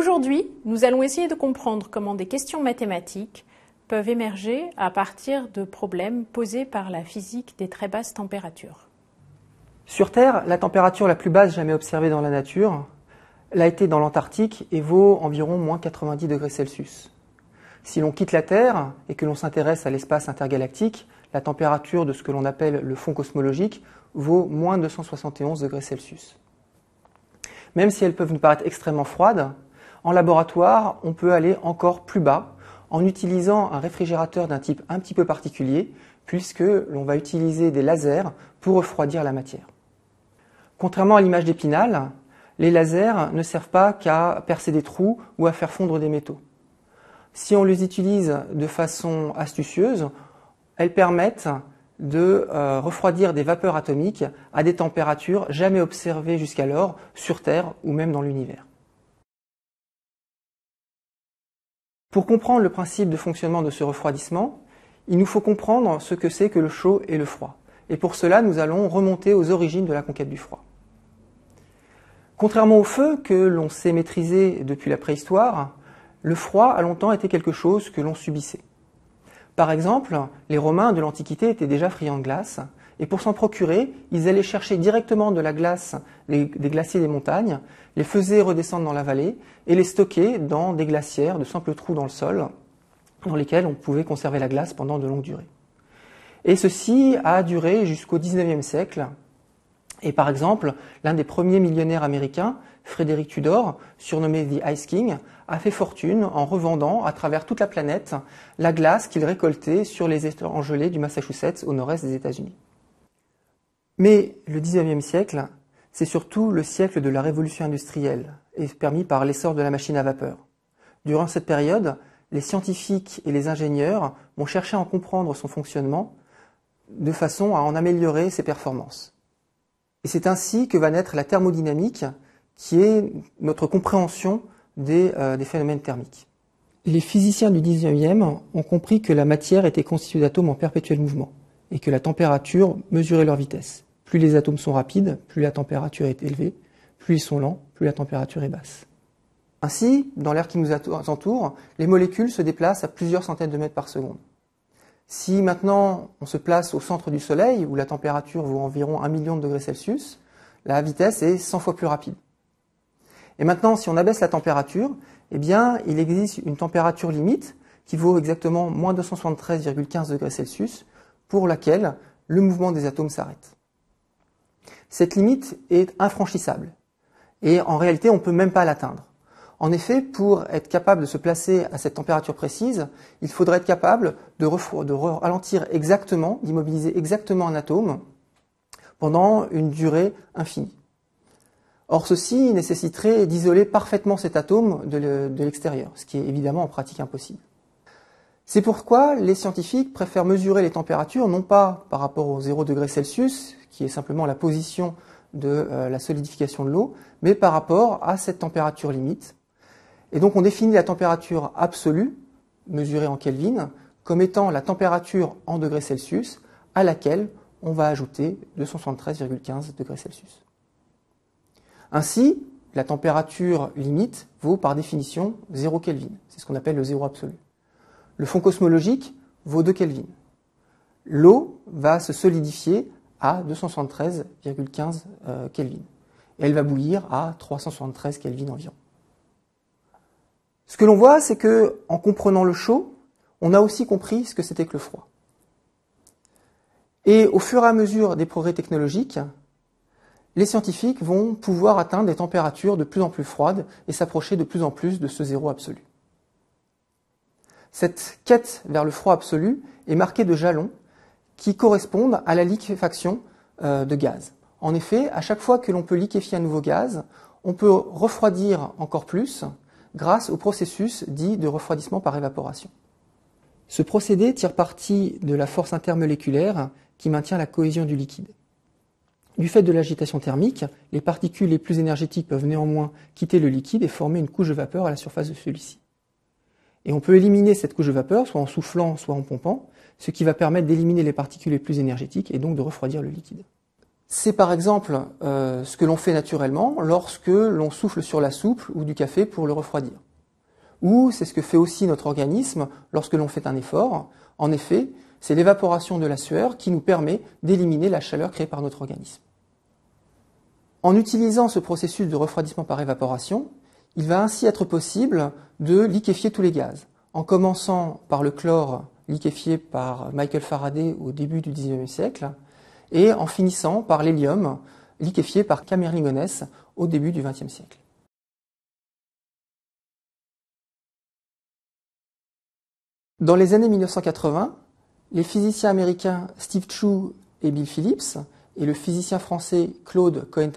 Aujourd'hui, nous allons essayer de comprendre comment des questions mathématiques peuvent émerger à partir de problèmes posés par la physique des très basses températures. Sur Terre, la température la plus basse jamais observée dans la nature l'a été dans l'Antarctique et vaut environ moins 90 degrés Celsius. Si l'on quitte la Terre et que l'on s'intéresse à l'espace intergalactique, la température de ce que l'on appelle le fond cosmologique vaut moins 271 degrés Celsius. Même si elles peuvent nous paraître extrêmement froides, en laboratoire, on peut aller encore plus bas en utilisant un réfrigérateur d'un type un petit peu particulier, puisque l'on va utiliser des lasers pour refroidir la matière. Contrairement à l'image d'épinal, les lasers ne servent pas qu'à percer des trous ou à faire fondre des métaux. Si on les utilise de façon astucieuse, elles permettent de euh, refroidir des vapeurs atomiques à des températures jamais observées jusqu'alors sur Terre ou même dans l'univers. Pour comprendre le principe de fonctionnement de ce refroidissement, il nous faut comprendre ce que c'est que le chaud et le froid. Et pour cela, nous allons remonter aux origines de la conquête du froid. Contrairement au feu que l'on sait maîtriser depuis la préhistoire, le froid a longtemps été quelque chose que l'on subissait. Par exemple, les Romains de l'Antiquité étaient déjà friands de glace, et pour s'en procurer, ils allaient chercher directement de la glace des, glaciers des montagnes, les faisaient redescendre dans la vallée et les stockaient dans des glacières, de simples trous dans le sol, dans lesquels on pouvait conserver la glace pendant de longues durées. Et ceci a duré jusqu'au XIXe siècle. Et par exemple, l'un des premiers millionnaires américains, Frédéric Tudor, surnommé The Ice King, a fait fortune en revendant à travers toute la planète la glace qu'il récoltait sur les étangs gelés du Massachusetts au nord-est des États-Unis. Mais le 19e siècle, c'est surtout le siècle de la révolution industrielle, et permis par l'essor de la machine à vapeur. Durant cette période, les scientifiques et les ingénieurs vont chercher à en comprendre son fonctionnement de façon à en améliorer ses performances. Et c'est ainsi que va naître la thermodynamique, qui est notre compréhension des, euh, phénomènes thermiques. Les physiciens du 19e ont compris que la matière était constituée d'atomes en perpétuel mouvement et que la température mesurait leur vitesse. Plus les atomes sont rapides, plus la température est élevée, plus ils sont lents, plus la température est basse. Ainsi, dans l'air qui nous entoure, les molécules se déplacent à plusieurs centaines de mètres par seconde. Si maintenant on se place au centre du Soleil, où la température vaut environ un million de degrés Celsius, la vitesse est 100 fois plus rapide. Et maintenant, si on abaisse la température, eh bien, il existe une température limite qui vaut exactement moins 273,15 degrés Celsius, pour laquelle le mouvement des atomes s'arrête. Cette limite est infranchissable et en réalité on ne peut même pas l'atteindre. En effet, pour être capable de se placer à cette température précise, il faudrait être capable de, ralentir exactement, d'immobiliser exactement un atome pendant une durée infinie. Or, ceci nécessiterait d'isoler parfaitement cet atome de l'extérieur, ce qui est évidemment en pratique impossible. C'est pourquoi les scientifiques préfèrent mesurer les températures non pas par rapport au 0 degré Celsius, qui est simplement la position de euh, la solidification de l'eau, mais par rapport à cette température limite. Et donc on définit la température absolue, mesurée en Kelvin, comme étant la température en degrés Celsius à laquelle on va ajouter 273,15 degrés Celsius. Ainsi, la température limite vaut par définition 0 Kelvin. C'est ce qu'on appelle le zéro absolu. Le fond cosmologique vaut 2 Kelvin. L'eau va se solidifier à 273,15 euh, Kelvin. Et elle va bouillir à 373 Kelvin environ. Ce que l'on voit, c'est que en comprenant le chaud, on a aussi compris ce que c'était que le froid. Et au fur et à mesure des progrès technologiques, les scientifiques vont pouvoir atteindre des températures de plus en plus froides et s'approcher de plus en plus de ce zéro absolu. Cette quête vers le froid absolu est marquée de jalons qui correspondent à la liquéfaction euh, de gaz. En effet, à chaque fois que l'on peut liquéfier un nouveau gaz, on peut refroidir encore plus grâce au processus dit de refroidissement par évaporation. Ce procédé tire parti de la force intermoléculaire qui maintient la cohésion du liquide. Du fait de l'agitation thermique, les particules les plus énergétiques peuvent néanmoins quitter le liquide et former une couche de vapeur à la surface de celui-ci. Et on peut éliminer cette couche de vapeur soit en soufflant, soit en pompant, ce qui va permettre d'éliminer les particules les plus énergétiques et donc de refroidir le liquide. C'est par exemple euh, ce que l'on fait naturellement lorsque l'on souffle sur la soupe ou du café pour le refroidir. Ou c'est ce que fait aussi notre organisme lorsque l'on fait un effort. En effet, c'est l'évaporation de la sueur qui nous permet d'éliminer la chaleur créée par notre organisme. En utilisant ce processus de refroidissement par évaporation, il va ainsi être possible de liquéfier tous les gaz, en commençant par le chlore liquéfié par Michael Faraday au début du XIXe siècle, et en finissant par l'hélium, liquéfié par Camerlingonès au début du XXe siècle. Dans les années 1980, les physiciens américains Steve Chu et Bill Phillips et le physicien français Claude cohen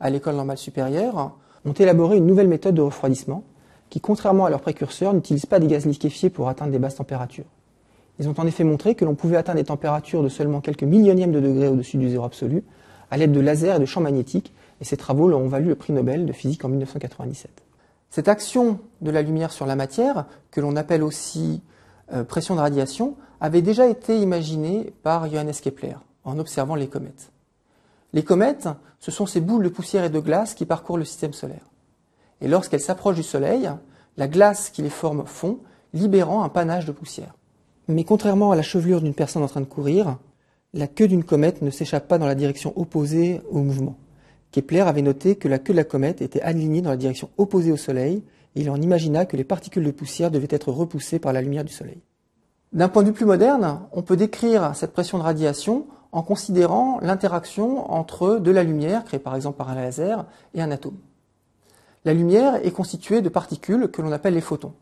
à l'école normale supérieure ont élaboré une nouvelle méthode de refroidissement qui, contrairement à leurs précurseurs, n'utilise pas des gaz liquéfiés pour atteindre des basses températures. Ils ont en effet montré que l'on pouvait atteindre des températures de seulement quelques millionièmes de degrés au-dessus du zéro absolu à l'aide de lasers et de champs magnétiques, et ces travaux leur ont valu le prix Nobel de physique en 1997. Cette action de la lumière sur la matière, que l'on appelle aussi euh, pression de radiation, avait déjà été imaginée par Johannes Kepler en observant les comètes. Les comètes, ce sont ces boules de poussière et de glace qui parcourent le système solaire. Et lorsqu'elles s'approchent du Soleil, la glace qui les forme fond, libérant un panache de poussière. Mais contrairement à la chevelure d'une personne en train de courir, la queue d'une comète ne s'échappe pas dans la direction opposée au mouvement. Kepler avait noté que la queue de la comète était alignée dans la direction opposée au Soleil, et il en imagina que les particules de poussière devaient être repoussées par la lumière du Soleil. D'un point de vue plus moderne, on peut décrire cette pression de radiation en considérant l'interaction entre de la lumière, créée par exemple par un laser, et un atome. La lumière est constituée de particules que l'on appelle les photons.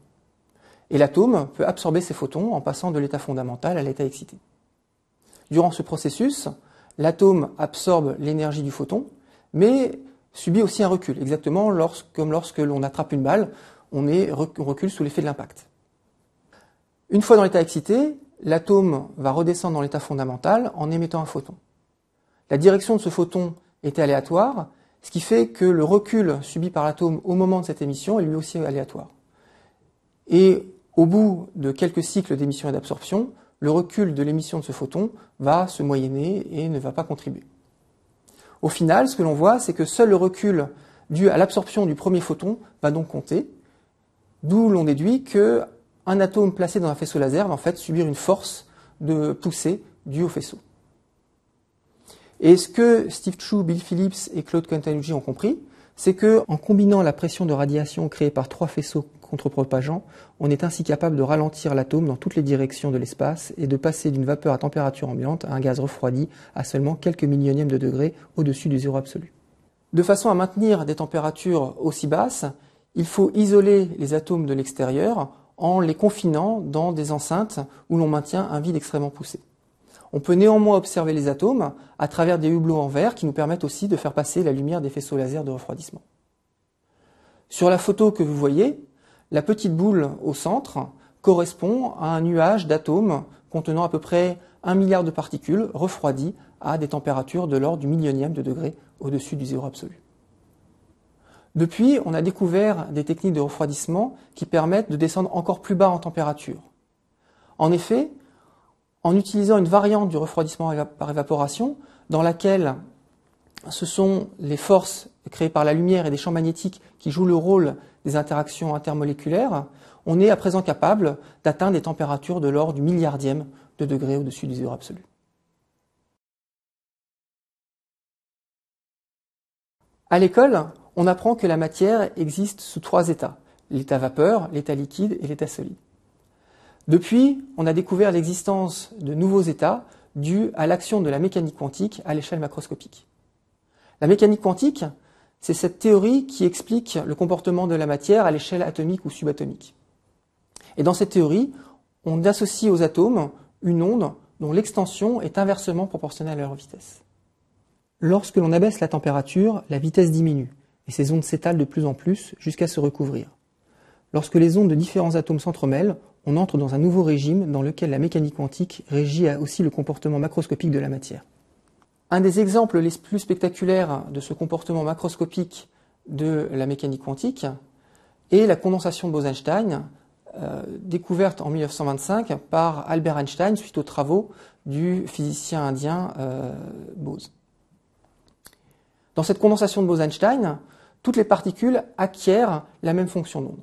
Et l'atome peut absorber ces photons en passant de l'état fondamental à l'état excité. Durant ce processus, l'atome absorbe l'énergie du photon, mais subit aussi un recul, exactement comme lorsque l'on attrape une balle, on, est, recule sous l'effet de l'impact. Une fois dans l'état excité, l'atome va redescendre dans l'état fondamental en émettant un photon. La direction de ce photon était aléatoire, ce qui fait que le recul subi par l'atome au moment de cette émission est lui aussi aléatoire. Et au bout de quelques cycles d'émission et d'absorption, le recul de l'émission de ce photon va se moyenner et ne va pas contribuer. Au final, ce que l'on voit, c'est que seul le recul dû à l'absorption du premier photon va donc compter, d'où l'on déduit que un atome placé dans un faisceau laser va en fait subir une force de poussée due au faisceau. Et ce que Steve Chu, Bill Phillips et Claude Cantalucci ont compris, c'est que en combinant la pression de radiation créée par trois faisceaux contre-propageant, on est ainsi capable de ralentir l'atome dans toutes les directions de l'espace et de passer d'une vapeur à température ambiante à un gaz refroidi à seulement quelques millionièmes de degrés au-dessus du zéro absolu. De façon à maintenir des températures aussi basses, il faut isoler les atomes de l'extérieur en les confinant dans des enceintes où l'on maintient un vide extrêmement poussé. On peut néanmoins observer les atomes à travers des hublots en verre qui nous permettent aussi de faire passer la lumière des faisceaux laser de refroidissement. Sur la photo que vous voyez, la petite boule au centre correspond à un nuage d'atomes contenant à peu près un milliard de particules refroidies à des températures de l'ordre du millionième de degré au-dessus du zéro absolu. Depuis, on a découvert des techniques de refroidissement qui permettent de descendre encore plus bas en température. En effet, en utilisant une variante du refroidissement par évaporation, dans laquelle ce sont les forces créées par la lumière et des champs magnétiques qui jouent le rôle des interactions intermoléculaires, on est à présent capable d'atteindre des températures de l'ordre du milliardième de degré au-dessus du zéro absolu. À l'école, on apprend que la matière existe sous trois états, l'état vapeur, l'état liquide et l'état solide. Depuis, on a découvert l'existence de nouveaux états dus à l'action de la mécanique quantique à l'échelle macroscopique. La mécanique quantique, c'est cette théorie qui explique le comportement de la matière à l'échelle atomique ou subatomique. Et dans cette théorie, on associe aux atomes une onde dont l'extension est inversement proportionnelle à leur vitesse. Lorsque l'on abaisse la température, la vitesse diminue et ces ondes s'étalent de plus en plus jusqu'à se recouvrir. Lorsque les ondes de différents atomes s'entremêlent, on entre dans un nouveau régime dans lequel la mécanique quantique régit aussi le comportement macroscopique de la matière. Un des exemples les plus spectaculaires de ce comportement macroscopique de la mécanique quantique est la condensation de Bose-Einstein, euh, découverte en 1925 par Albert Einstein suite aux travaux du physicien indien euh, Bose. Dans cette condensation de Bose-Einstein, toutes les particules acquièrent la même fonction d'onde.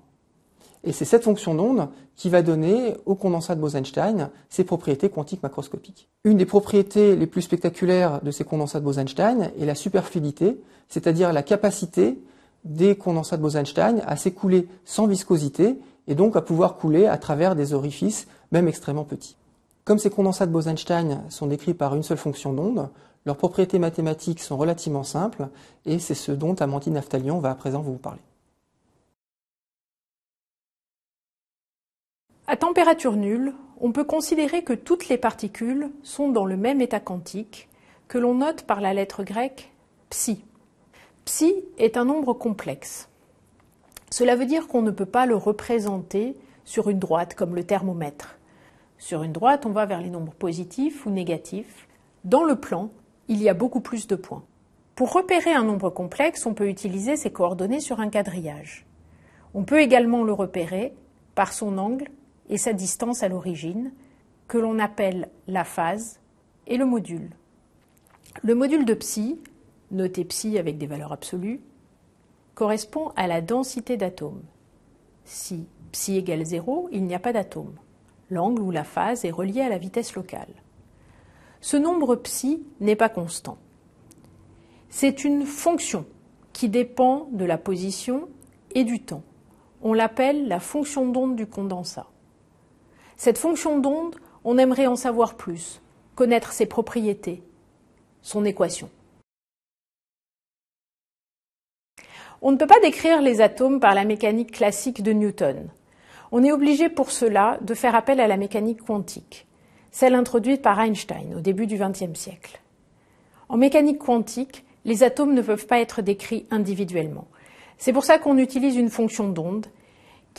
Et c'est cette fonction d'onde qui va donner au condensat de Bose-Einstein ses propriétés quantiques macroscopiques. Une des propriétés les plus spectaculaires de ces condensats de Bose-Einstein est la superfluidité, c'est-à-dire la capacité des condensats de Bose-Einstein à s'écouler sans viscosité et donc à pouvoir couler à travers des orifices même extrêmement petits. Comme ces condensats de Bose-Einstein sont décrits par une seule fonction d'onde, leurs propriétés mathématiques sont relativement simples et c'est ce dont Amandine Naftalion va à présent vous parler. À température nulle, on peut considérer que toutes les particules sont dans le même état quantique, que l'on note par la lettre grecque psi. Psi est un nombre complexe. Cela veut dire qu'on ne peut pas le représenter sur une droite comme le thermomètre. Sur une droite, on va vers les nombres positifs ou négatifs. Dans le plan, il y a beaucoup plus de points. Pour repérer un nombre complexe, on peut utiliser ses coordonnées sur un quadrillage. On peut également le repérer par son angle et sa distance à l'origine, que l'on appelle la phase et le module. Le module de psi, noté psi avec des valeurs absolues, correspond à la densité d'atomes. Si psi égale 0, il n'y a pas d'atomes. L'angle ou la phase est relié à la vitesse locale. Ce nombre psi n'est pas constant. C'est une fonction qui dépend de la position et du temps. On l'appelle la fonction d'onde du condensat. Cette fonction d'onde, on aimerait en savoir plus, connaître ses propriétés, son équation. On ne peut pas décrire les atomes par la mécanique classique de Newton. On est obligé pour cela de faire appel à la mécanique quantique, celle introduite par Einstein au début du XXe siècle. En mécanique quantique, les atomes ne peuvent pas être décrits individuellement. C'est pour ça qu'on utilise une fonction d'onde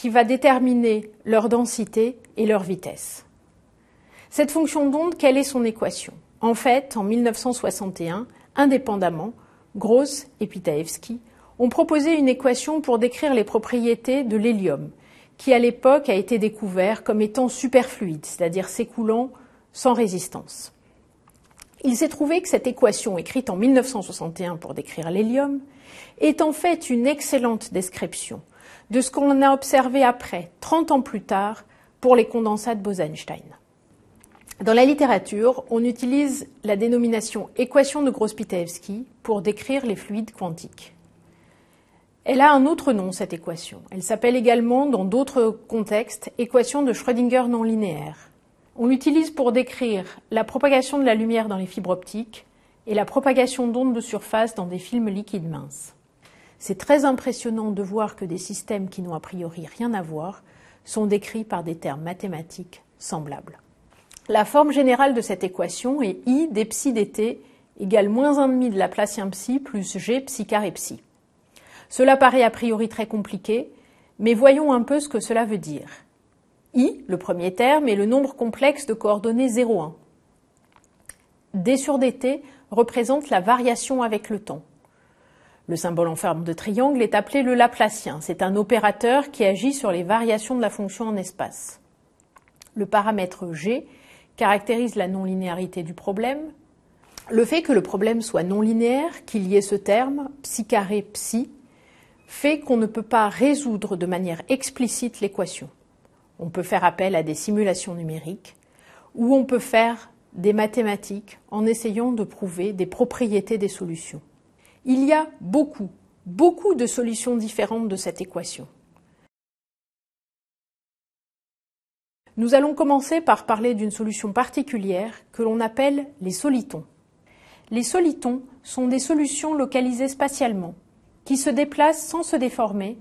qui va déterminer leur densité et leur vitesse. Cette fonction d'onde, quelle est son équation En fait, en 1961, indépendamment, Gross et Pitaevski ont proposé une équation pour décrire les propriétés de l'hélium, qui à l'époque a été découvert comme étant superfluide, c'est-à-dire s'écoulant sans résistance. Il s'est trouvé que cette équation, écrite en 1961 pour décrire l'hélium, est en fait une excellente description de ce qu'on a observé après, 30 ans plus tard, pour les condensats de Bose-Einstein. Dans la littérature, on utilise la dénomination équation de gross pour décrire les fluides quantiques. Elle a un autre nom, cette équation. Elle s'appelle également, dans d'autres contextes, équation de Schrödinger non linéaire. On l'utilise pour décrire la propagation de la lumière dans les fibres optiques et la propagation d'ondes de surface dans des films liquides minces. C'est très impressionnant de voir que des systèmes qui n'ont a priori rien à voir sont décrits par des termes mathématiques semblables. La forme générale de cette équation est I des dt égale moins 1,5 de la 1 psi plus g psi carré psi. Cela paraît a priori très compliqué, mais voyons un peu ce que cela veut dire. I, le premier terme, est le nombre complexe de coordonnées 0,1. d sur dt représente la variation avec le temps. Le symbole en forme de triangle est appelé le Laplacien. C'est un opérateur qui agit sur les variations de la fonction en espace. Le paramètre g caractérise la non-linéarité du problème. Le fait que le problème soit non linéaire, qu'il y ait ce terme, psi carré fait qu'on ne peut pas résoudre de manière explicite l'équation. On peut faire appel à des simulations numériques ou on peut faire des mathématiques en essayant de prouver des propriétés des solutions. Il y a beaucoup, beaucoup de solutions différentes de cette équation. Nous allons commencer par parler d'une solution particulière que l'on appelle les solitons. Les solitons sont des solutions localisées spatialement, qui se déplacent sans se déformer,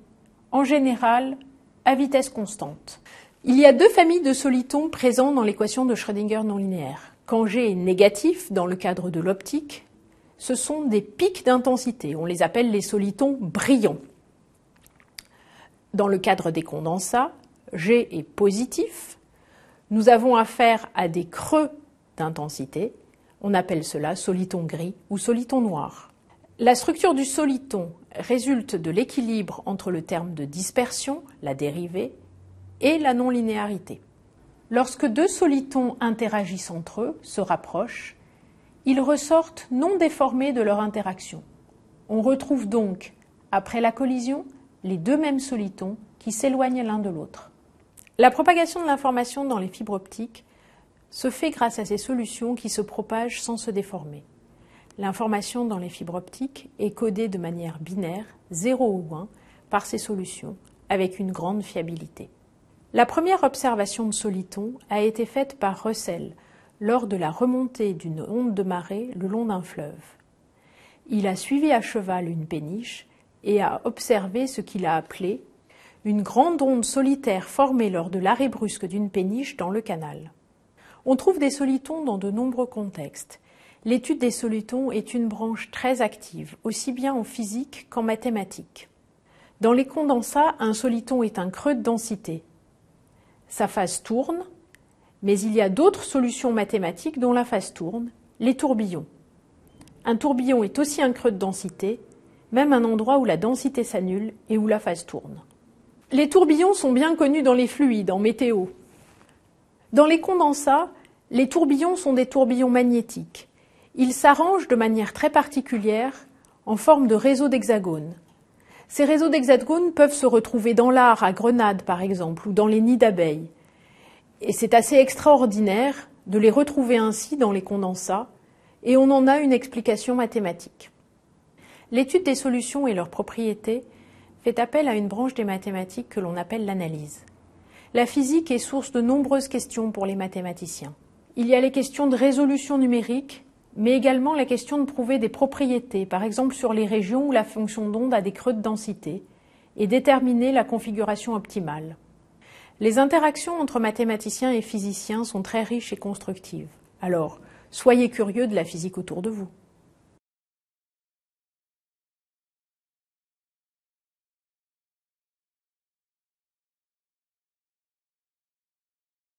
en général à vitesse constante. Il y a deux familles de solitons présents dans l'équation de Schrödinger non linéaire. Quand G est négatif dans le cadre de l'optique, ce sont des pics d'intensité. On les appelle les solitons brillants. Dans le cadre des condensats, G est positif. Nous avons affaire à des creux d'intensité. On appelle cela soliton gris ou soliton noir. La structure du soliton résulte de l'équilibre entre le terme de dispersion, la dérivée, et la non-linéarité. Lorsque deux solitons interagissent entre eux, se rapprochent, ils ressortent non déformés de leur interaction. On retrouve donc, après la collision, les deux mêmes solitons qui s'éloignent l'un de l'autre. La propagation de l'information dans les fibres optiques se fait grâce à ces solutions qui se propagent sans se déformer. L'information dans les fibres optiques est codée de manière binaire, 0 ou 1, par ces solutions, avec une grande fiabilité. La première observation de solitons a été faite par Russell lors de la remontée d'une onde de marée le long d'un fleuve. Il a suivi à cheval une péniche et a observé ce qu'il a appelé une grande onde solitaire formée lors de l'arrêt brusque d'une péniche dans le canal. On trouve des solitons dans de nombreux contextes. L'étude des solitons est une branche très active, aussi bien en physique qu'en mathématiques. Dans les condensats, un soliton est un creux de densité. Sa phase tourne, mais il y a d'autres solutions mathématiques dont la phase tourne, les tourbillons. Un tourbillon est aussi un creux de densité, même un endroit où la densité s'annule et où la phase tourne. Les tourbillons sont bien connus dans les fluides, en météo. Dans les condensats, les tourbillons sont des tourbillons magnétiques. Ils s'arrangent de manière très particulière en forme de réseaux d'hexagones. Ces réseaux d'hexagones peuvent se retrouver dans l'art à Grenade, par exemple, ou dans les nids d'abeilles. Et c'est assez extraordinaire de les retrouver ainsi dans les condensats, et on en a une explication mathématique. L'étude des solutions et leurs propriétés fait appel à une branche des mathématiques que l'on appelle l'analyse. La physique est source de nombreuses questions pour les mathématiciens. Il y a les questions de résolution numérique, mais également la question de prouver des propriétés, par exemple sur les régions où la fonction d'onde a des creux de densité, et déterminer la configuration optimale. Les interactions entre mathématiciens et physiciens sont très riches et constructives. Alors, soyez curieux de la physique autour de vous.